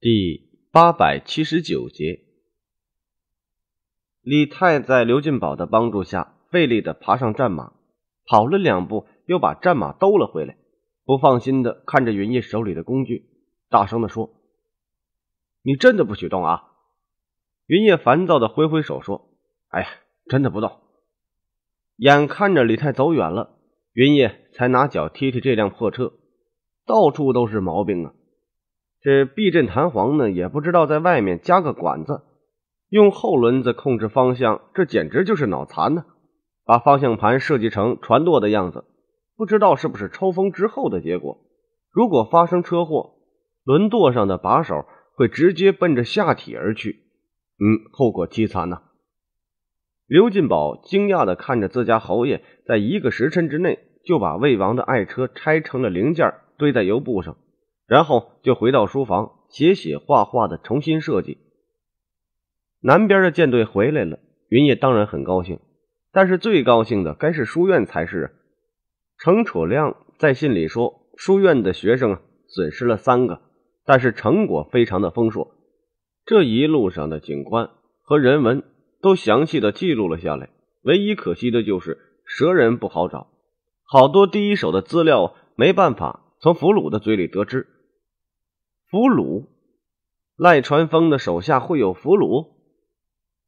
第八百七十九节，李泰在刘进宝的帮助下费力的爬上战马，跑了两步，又把战马兜了回来，不放心的看着云烨手里的工具，大声的说：“你真的不许动啊！”云烨烦躁的挥挥手说：“哎，呀，真的不动。”眼看着李泰走远了，云烨才拿脚踢踢这辆破车，到处都是毛病啊。这避震弹簧呢，也不知道在外面加个管子，用后轮子控制方向，这简直就是脑残呢！把方向盘设计成船舵的样子，不知道是不是抽风之后的结果。如果发生车祸，轮舵上的把手会直接奔着下体而去，嗯，后果凄惨呐！刘进宝惊讶的看着自家侯爷，在一个时辰之内就把魏王的爱车拆成了零件，堆在油布上。然后就回到书房，写写画画的重新设计。南边的舰队回来了，云烨当然很高兴，但是最高兴的该是书院才是。程楚亮在信里说，书院的学生损失了三个，但是成果非常的丰硕。这一路上的景观和人文都详细的记录了下来。唯一可惜的就是蛇人不好找，好多第一手的资料没办法从俘虏的嘴里得知。俘虏，赖传峰的手下会有俘虏。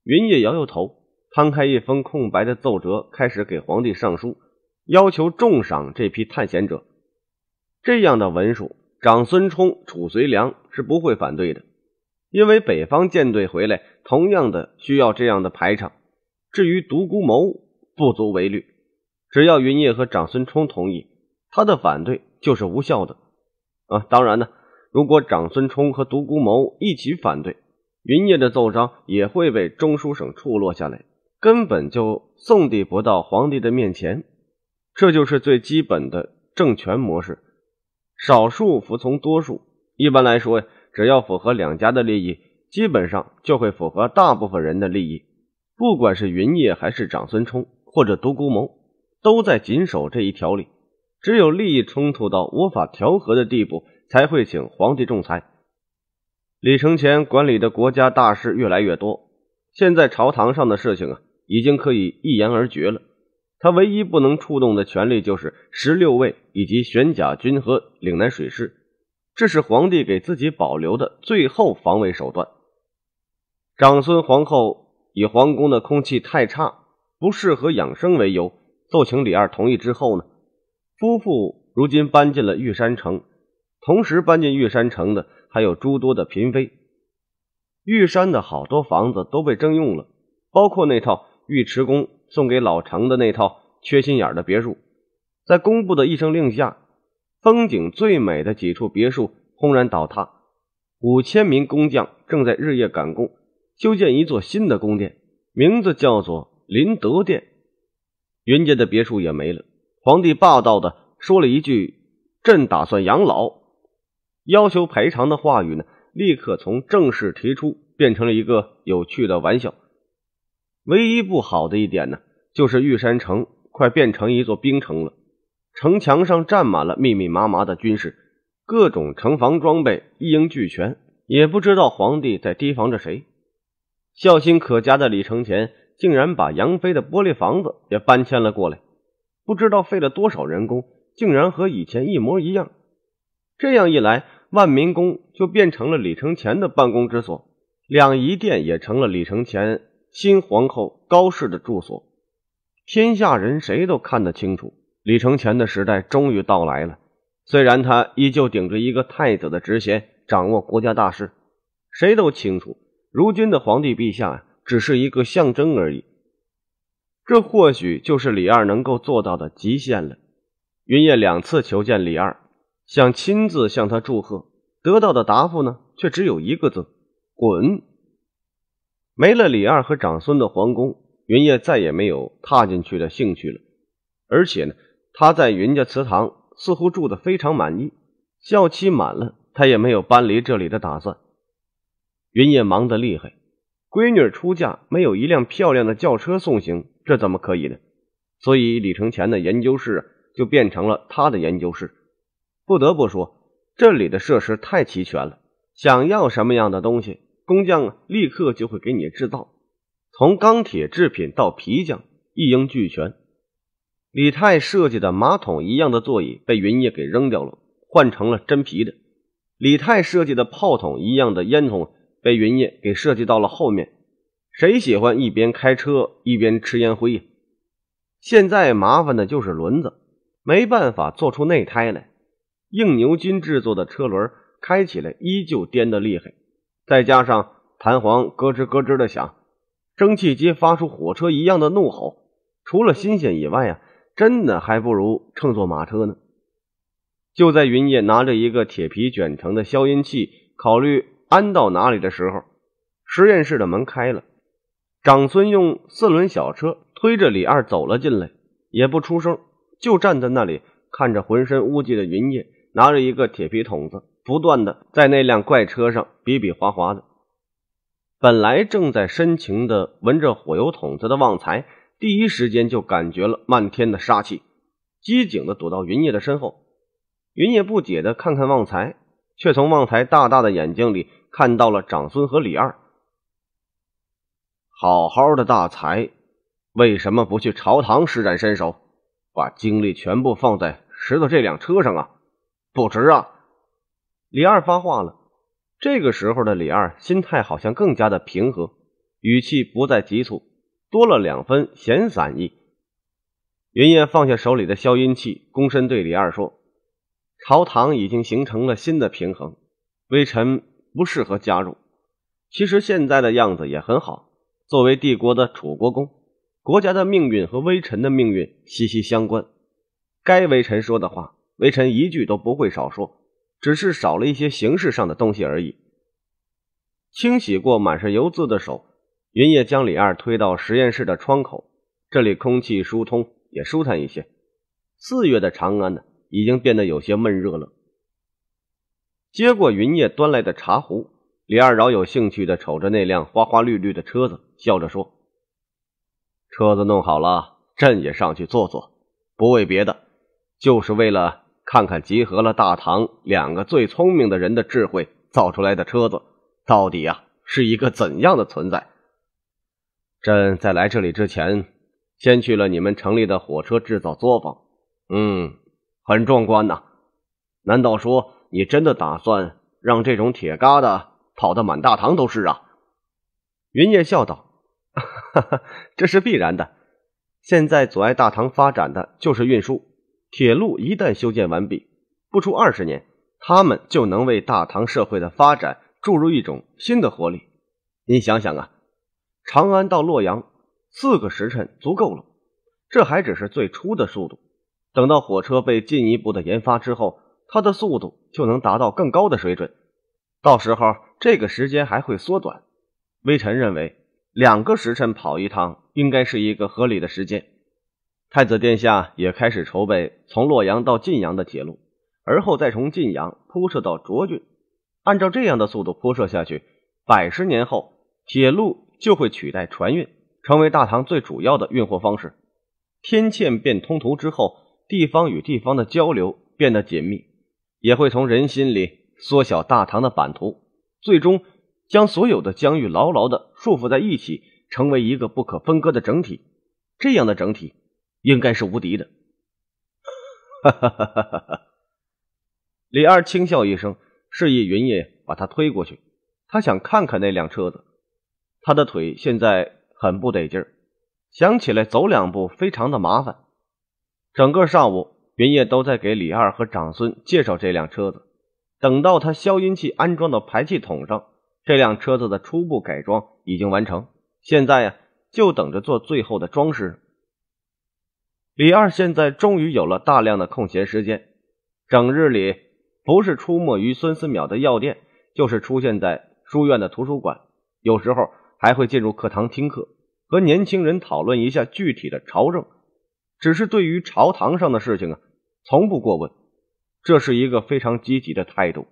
云烨摇摇头，摊开一封空白的奏折，开始给皇帝上书，要求重赏这批探险者。这样的文书，长孙冲、褚遂良是不会反对的，因为北方舰队回来，同样的需要这样的排场。至于独孤谋，不足为虑，只要云烨和长孙冲同意，他的反对就是无效的。啊，当然呢。如果长孙冲和独孤谋一起反对云烨的奏章，也会被中书省处落下来，根本就送递不到皇帝的面前。这就是最基本的政权模式：少数服从多数。一般来说，只要符合两家的利益，基本上就会符合大部分人的利益。不管是云烨还是长孙冲，或者独孤谋，都在谨守这一条理。只有利益冲突到无法调和的地步。才会请皇帝仲裁。李承乾管理的国家大事越来越多，现在朝堂上的事情啊，已经可以一言而决了。他唯一不能触动的权力就是十六卫以及玄甲军和岭南水师，这是皇帝给自己保留的最后防卫手段。长孙皇后以皇宫的空气太差，不适合养生为由，奏请李二同意之后呢，夫妇如今搬进了玉山城。同时搬进玉山城的还有诸多的嫔妃。玉山的好多房子都被征用了，包括那套尉迟恭送给老常的那套缺心眼的别墅。在工部的一声令下，风景最美的几处别墅轰然倒塌。五千名工匠正在日夜赶工，修建一座新的宫殿，名字叫做林德殿。云家的别墅也没了。皇帝霸道的说了一句：“朕打算养老。”要求赔偿的话语呢，立刻从正式提出变成了一个有趣的玩笑。唯一不好的一点呢，就是玉山城快变成一座冰城了，城墙上站满了密密麻麻的军士，各种城防装备一应俱全。也不知道皇帝在提防着谁。孝心可嘉的李承乾竟然把杨飞的玻璃房子也搬迁了过来，不知道费了多少人工，竟然和以前一模一样。这样一来，万民宫就变成了李承乾的办公之所，两仪殿也成了李承乾新皇后高氏的住所。天下人谁都看得清楚，李承乾的时代终于到来了。虽然他依旧顶着一个太子的职衔，掌握国家大事，谁都清楚，如今的皇帝陛下只是一个象征而已。这或许就是李二能够做到的极限了。云烨两次求见李二。想亲自向他祝贺，得到的答复呢，却只有一个字：滚。没了李二和长孙的皇宫，云烨再也没有踏进去的兴趣了。而且呢，他在云家祠堂似乎住得非常满意，孝期满了，他也没有搬离这里的打算。云烨忙得厉害，闺女出嫁没有一辆漂亮的轿车送行，这怎么可以呢？所以李承前的研究室就变成了他的研究室。不得不说，这里的设施太齐全了。想要什么样的东西，工匠立刻就会给你制造。从钢铁制品到皮匠，一应俱全。李泰设计的马桶一样的座椅被云烨给扔掉了，换成了真皮的。李泰设计的炮筒一样的烟囱被云烨给设计到了后面。谁喜欢一边开车一边吃烟灰呀？现在麻烦的就是轮子，没办法做出内胎来。硬牛筋制作的车轮开起来依旧颠得厉害，再加上弹簧咯吱咯吱的响，蒸汽机发出火车一样的怒吼。除了新鲜以外啊，真的还不如乘坐马车呢。就在云烨拿着一个铁皮卷成的消音器考虑安到哪里的时候，实验室的门开了，长孙用四轮小车推着李二走了进来，也不出声，就站在那里看着浑身污迹的云烨。拿着一个铁皮桶子，不断的在那辆怪车上比比划划的。本来正在深情的闻着火油桶子的旺财，第一时间就感觉了漫天的杀气，机警的躲到云烨的身后。云烨不解的看看旺财，却从旺财大大的眼睛里看到了长孙和李二。好好的大财，为什么不去朝堂施展身手，把精力全部放在石头这辆车上啊？不值啊！李二发话了。这个时候的李二心态好像更加的平和，语气不再急促，多了两分闲散意。云燕放下手里的消音器，躬身对李二说：“朝堂已经形成了新的平衡，微臣不适合加入。其实现在的样子也很好。作为帝国的楚国公，国家的命运和微臣的命运息息相关。该微臣说的话。”微臣一句都不会少说，只是少了一些形式上的东西而已。清洗过满是油渍的手，云烨将李二推到实验室的窗口，这里空气疏通也舒坦一些。四月的长安呢，已经变得有些闷热了。接过云烨端来的茶壶，李二饶有兴趣的瞅着那辆花花绿绿的车子，笑着说：“车子弄好了，朕也上去坐坐。不为别的，就是为了。”看看集合了大唐两个最聪明的人的智慧造出来的车子，到底啊是一个怎样的存在？朕在来这里之前，先去了你们成立的火车制造作坊，嗯，很壮观呐。难道说你真的打算让这种铁疙瘩跑得满大唐都是啊？云烨笑道：“哈哈，这是必然的。现在阻碍大唐发展的就是运输。”铁路一旦修建完毕，不出二十年，他们就能为大唐社会的发展注入一种新的活力。您想想啊，长安到洛阳四个时辰足够了，这还只是最初的速度。等到火车被进一步的研发之后，它的速度就能达到更高的水准，到时候这个时间还会缩短。微臣认为，两个时辰跑一趟应该是一个合理的时间。太子殿下也开始筹备从洛阳到晋阳的铁路，而后再从晋阳铺设到涿郡。按照这样的速度铺设下去，百十年后，铁路就会取代船运，成为大唐最主要的运货方式。天堑变通途之后，地方与地方的交流变得紧密，也会从人心里缩小大唐的版图，最终将所有的疆域牢牢地束缚在一起，成为一个不可分割的整体。这样的整体。应该是无敌的，哈！李二轻笑一声，示意云烨把他推过去。他想看看那辆车子。他的腿现在很不得劲儿，想起来走两步非常的麻烦。整个上午，云烨都在给李二和长孙介绍这辆车子。等到他消音器安装到排气筒上，这辆车子的初步改装已经完成。现在呀，就等着做最后的装饰。李二现在终于有了大量的空闲时间，整日里不是出没于孙思邈的药店，就是出现在书院的图书馆，有时候还会进入课堂听课，和年轻人讨论一下具体的朝政。只是对于朝堂上的事情啊，从不过问，这是一个非常积极的态度。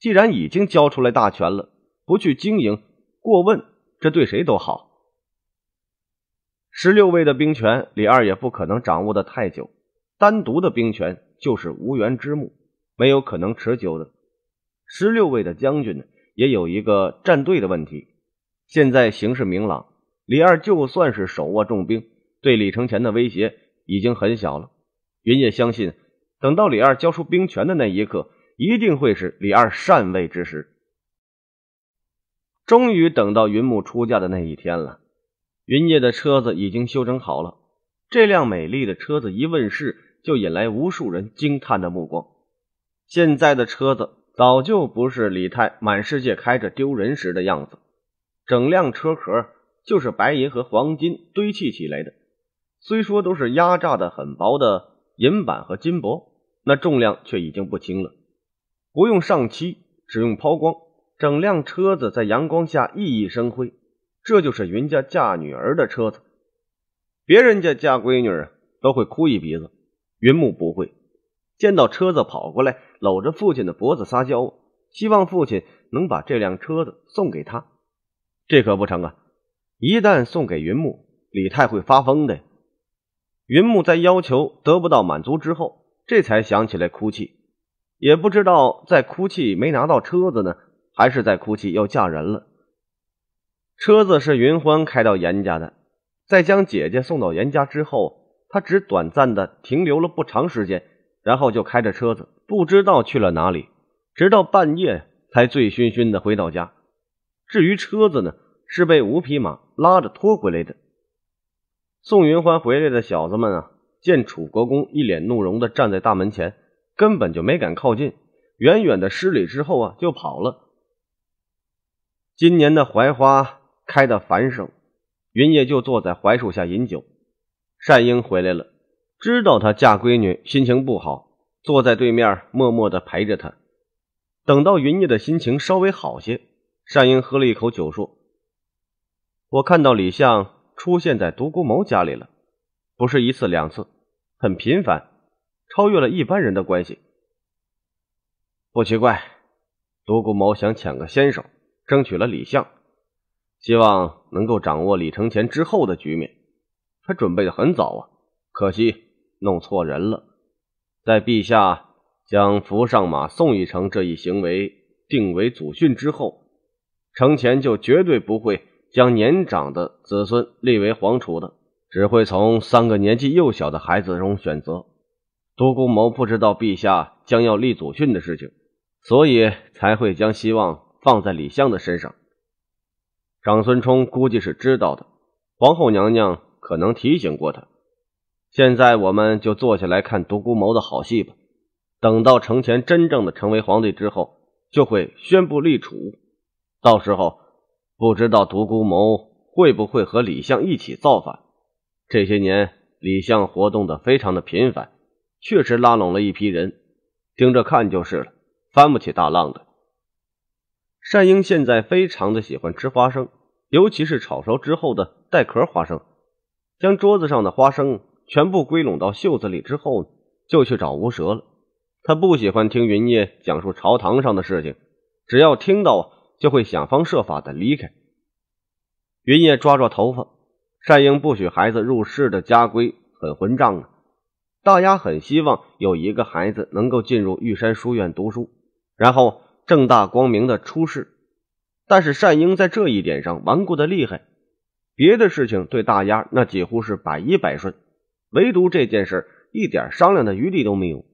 既然已经交出来大权了，不去经营、过问，这对谁都好。十六位的兵权，李二也不可能掌握的太久。单独的兵权就是无源之木，没有可能持久的。十六位的将军呢，也有一个站队的问题。现在形势明朗，李二就算是手握重兵，对李承乾的威胁已经很小了。云烨相信，等到李二交出兵权的那一刻，一定会是李二禅位之时。终于等到云木出嫁的那一天了。云烨的车子已经修整好了。这辆美丽的车子一问世，就引来无数人惊叹的目光。现在的车子早就不是李泰满世界开着丢人时的样子，整辆车壳就是白银和黄金堆砌起来的。虽说都是压榨的很薄的银板和金箔，那重量却已经不轻了。不用上漆，只用抛光，整辆车子在阳光下熠熠生辉。这就是云家嫁女儿的车子，别人家嫁闺女都会哭一鼻子，云木不会。见到车子跑过来，搂着父亲的脖子撒娇，希望父亲能把这辆车子送给他。这可不成啊！一旦送给云木，李太会发疯的。云木在要求得不到满足之后，这才想起来哭泣，也不知道在哭泣没拿到车子呢，还是在哭泣要嫁人了。车子是云欢开到严家的，在将姐姐送到严家之后，他只短暂的停留了不长时间，然后就开着车子，不知道去了哪里，直到半夜才醉醺醺的回到家。至于车子呢，是被五匹马拉着拖回来的。送云欢回来的小子们啊，见楚国公一脸怒容的站在大门前，根本就没敢靠近，远远的施礼之后啊，就跑了。今年的槐花。开得繁盛，云烨就坐在槐树下饮酒。单英回来了，知道她嫁闺女，心情不好，坐在对面默默的陪着她。等到云烨的心情稍微好些，单英喝了一口酒，说：“我看到李相出现在独孤谋家里了，不是一次两次，很频繁，超越了一般人的关系。不奇怪，独孤谋想抢个先手，争取了李相。”希望能够掌握李承前之后的局面，他准备的很早啊，可惜弄错人了。在陛下将扶上马送一程这一行为定为祖训之后，承前就绝对不会将年长的子孙立为皇储的，只会从三个年纪幼小的孩子中选择。独孤谋不知道陛下将要立祖训的事情，所以才会将希望放在李相的身上。长孙冲估计是知道的，皇后娘娘可能提醒过他。现在我们就坐下来看独孤谋的好戏吧。等到程乾真正的成为皇帝之后，就会宣布立储。到时候，不知道独孤谋会不会和李相一起造反。这些年，李相活动的非常的频繁，确实拉拢了一批人。盯着看就是了，翻不起大浪的。善英现在非常的喜欢吃花生，尤其是炒熟之后的带壳花生。将桌子上的花生全部归拢到袖子里之后呢，就去找吴蛇了。他不喜欢听云烨讲述朝堂上的事情，只要听到啊，就会想方设法的离开。云烨抓抓头发，善英不许孩子入室的家规很混账啊！大丫很希望有一个孩子能够进入玉山书院读书，然后。正大光明的出事，但是善英在这一点上顽固的厉害，别的事情对大丫那几乎是百依百顺，唯独这件事一点商量的余地都没有。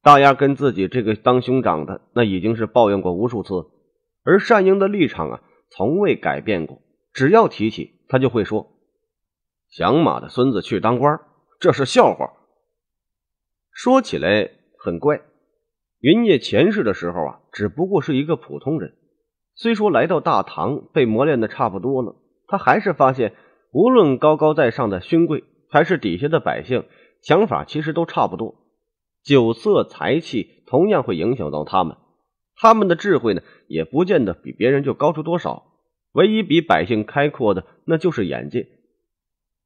大丫跟自己这个当兄长的那已经是抱怨过无数次，而善英的立场啊从未改变过，只要提起他就会说：“响马的孙子去当官，这是笑话。”说起来很怪。云烨前世的时候啊，只不过是一个普通人。虽说来到大唐被磨练的差不多了，他还是发现，无论高高在上的勋贵，还是底下的百姓，想法其实都差不多。酒色财气同样会影响到他们，他们的智慧呢，也不见得比别人就高出多少。唯一比百姓开阔的，那就是眼界。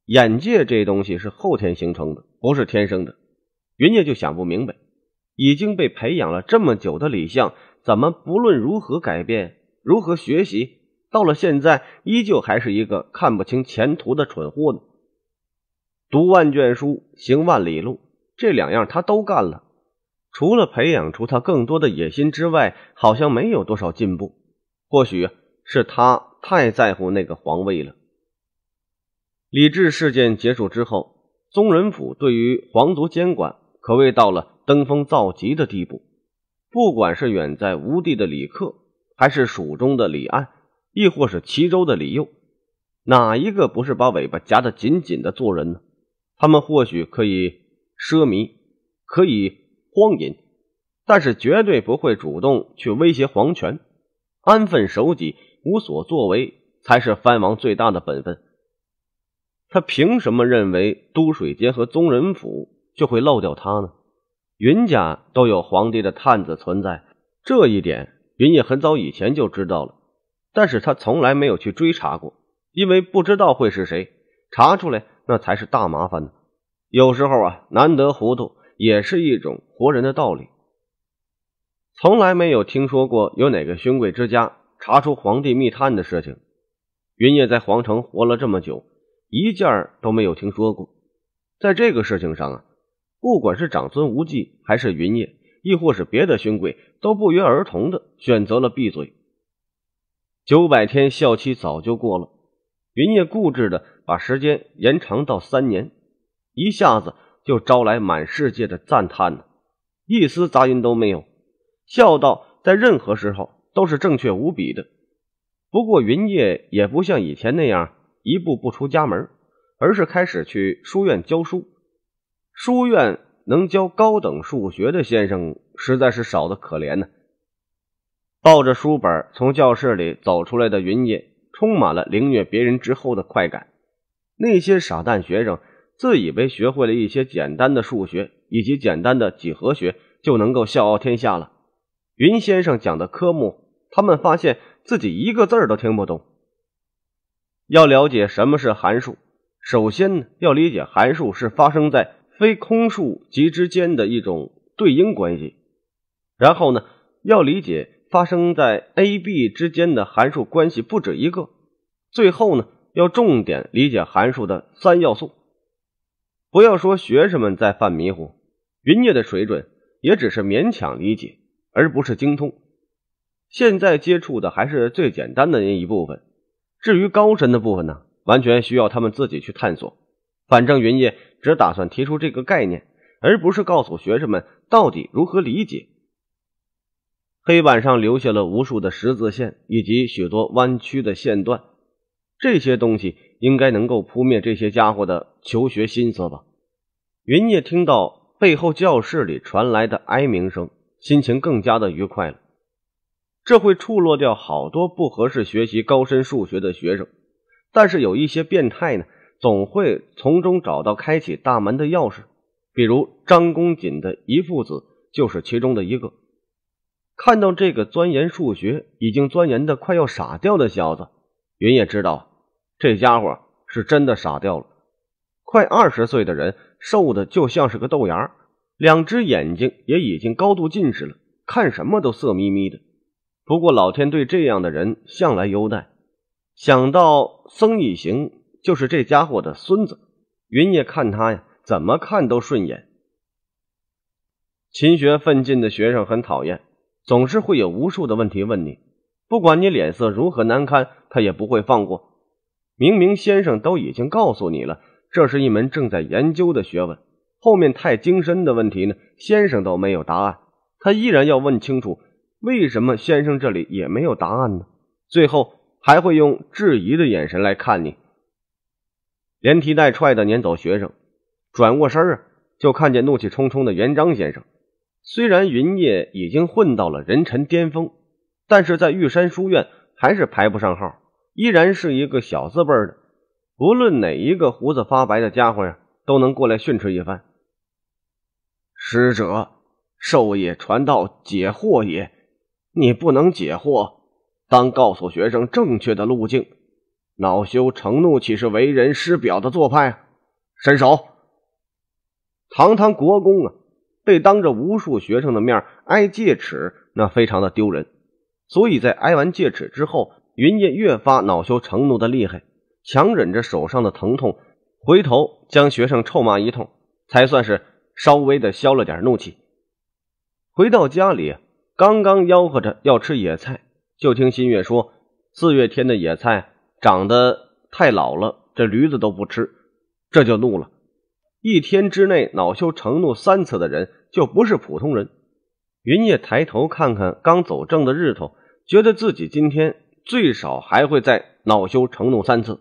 眼界这东西是后天形成的，不是天生的。云烨就想不明白。已经被培养了这么久的李相，怎么不论如何改变、如何学习，到了现在依旧还是一个看不清前途的蠢货呢？读万卷书，行万里路，这两样他都干了，除了培养出他更多的野心之外，好像没有多少进步。或许是他太在乎那个皇位了。李治事件结束之后，宗人府对于皇族监管可谓到了。登峰造极的地步，不管是远在吴地的李克，还是蜀中的李岸，亦或是齐州的李佑，哪一个不是把尾巴夹得紧紧的做人呢？他们或许可以奢靡，可以荒淫，但是绝对不会主动去威胁皇权，安分守己、无所作为才是藩王最大的本分。他凭什么认为都水监和宗人府就会漏掉他呢？云家都有皇帝的探子存在，这一点云烨很早以前就知道了，但是他从来没有去追查过，因为不知道会是谁查出来，那才是大麻烦呢。有时候啊，难得糊涂也是一种活人的道理。从来没有听说过有哪个勋贵之家查出皇帝密探的事情，云烨在皇城活了这么久，一件都没有听说过，在这个事情上啊。不管是长孙无忌还是云烨，亦或是别的勋贵，都不约而同的选择了闭嘴。九百天孝期早就过了，云烨固执的把时间延长到三年，一下子就招来满世界的赞叹呢，一丝杂音都没有。孝道在任何时候都是正确无比的。不过云烨也不像以前那样一步不出家门，而是开始去书院教书。书院能教高等数学的先生实在是少得可怜呢。抱着书本从教室里走出来的云烨，充满了凌虐别人之后的快感。那些傻蛋学生自以为学会了一些简单的数学以及简单的几何学，就能够笑傲天下了。云先生讲的科目，他们发现自己一个字儿都听不懂。要了解什么是函数，首先呢要理解函数是发生在。非空数及之间的一种对应关系，然后呢，要理解发生在 A、B 之间的函数关系不止一个。最后呢，要重点理解函数的三要素。不要说学生们在犯迷糊，云烨的水准也只是勉强理解，而不是精通。现在接触的还是最简单的那一部分，至于高深的部分呢，完全需要他们自己去探索。反正云烨。只打算提出这个概念，而不是告诉学生们到底如何理解。黑板上留下了无数的十字线以及许多弯曲的线段，这些东西应该能够扑灭这些家伙的求学心思吧？云烨听到背后教室里传来的哀鸣声，心情更加的愉快了。这会触落掉好多不合适学习高深数学的学生，但是有一些变态呢。总会从中找到开启大门的钥匙，比如张公瑾的一父子就是其中的一个。看到这个钻研数学已经钻研的快要傻掉的小子，云也知道这家伙是真的傻掉了。快二十岁的人，瘦的就像是个豆芽，两只眼睛也已经高度近视了，看什么都色眯眯的。不过老天对这样的人向来优待。想到僧一行。就是这家伙的孙子，云烨看他呀，怎么看都顺眼。勤学奋进的学生很讨厌，总是会有无数的问题问你，不管你脸色如何难堪，他也不会放过。明明先生都已经告诉你了，这是一门正在研究的学问，后面太精深的问题呢，先生都没有答案，他依然要问清楚为什么先生这里也没有答案呢？最后还会用质疑的眼神来看你。连踢带踹的撵走学生，转过身啊，就看见怒气冲冲的袁章先生。虽然云烨已经混到了人臣巅峰，但是在玉山书院还是排不上号，依然是一个小字辈的。无论哪一个胡子发白的家伙呀，都能过来训斥一番。师者，授业、传道、解惑也。你不能解惑，当告诉学生正确的路径。恼羞成怒，岂是为人师表的做派？伸手！堂堂国公啊，被当着无数学生的面挨戒尺，那非常的丢人。所以在挨完戒尺之后，云烨越发恼羞成怒的厉害，强忍着手上的疼痛，回头将学生臭骂一通，才算是稍微的消了点怒气。回到家里，刚刚吆喝着要吃野菜，就听新月说四月天的野菜。长得太老了，这驴子都不吃，这就怒了。一天之内恼羞成怒三次的人，就不是普通人。云烨抬头看看刚走正的日头，觉得自己今天最少还会再恼羞成怒三次。